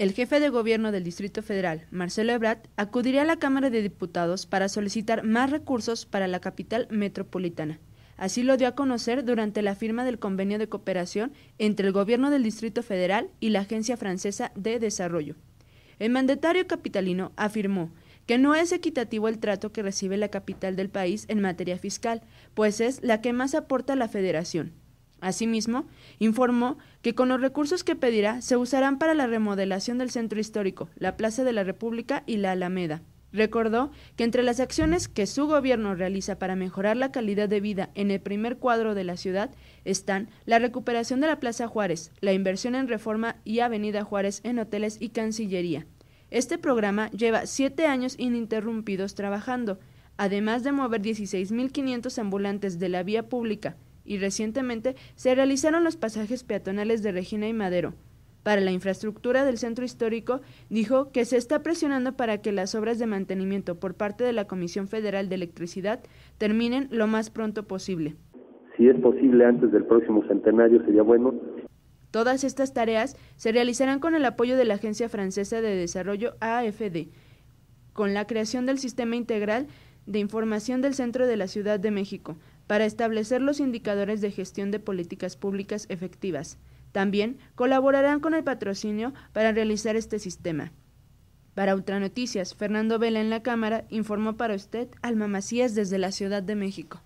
El jefe de gobierno del Distrito Federal, Marcelo Ebrard, acudiría a la Cámara de Diputados para solicitar más recursos para la capital metropolitana. Así lo dio a conocer durante la firma del convenio de cooperación entre el gobierno del Distrito Federal y la Agencia Francesa de Desarrollo. El mandatario capitalino afirmó que no es equitativo el trato que recibe la capital del país en materia fiscal, pues es la que más aporta a la federación. Asimismo, informó que con los recursos que pedirá se usarán para la remodelación del centro histórico, la Plaza de la República y la Alameda. Recordó que entre las acciones que su gobierno realiza para mejorar la calidad de vida en el primer cuadro de la ciudad están la recuperación de la Plaza Juárez, la inversión en reforma y Avenida Juárez en hoteles y Cancillería. Este programa lleva siete años ininterrumpidos trabajando, además de mover 16.500 ambulantes de la vía pública, y recientemente se realizaron los pasajes peatonales de Regina y Madero. Para la infraestructura del centro histórico, dijo que se está presionando para que las obras de mantenimiento por parte de la Comisión Federal de Electricidad terminen lo más pronto posible. Si es posible antes del próximo centenario, sería bueno. Todas estas tareas se realizarán con el apoyo de la Agencia Francesa de Desarrollo AFD, con la creación del Sistema Integral de Información del Centro de la Ciudad de México, para establecer los indicadores de gestión de políticas públicas efectivas. También colaborarán con el patrocinio para realizar este sistema. Para Ultranoticias, Fernando Vela en la Cámara informó para usted Alma Macías desde la Ciudad de México.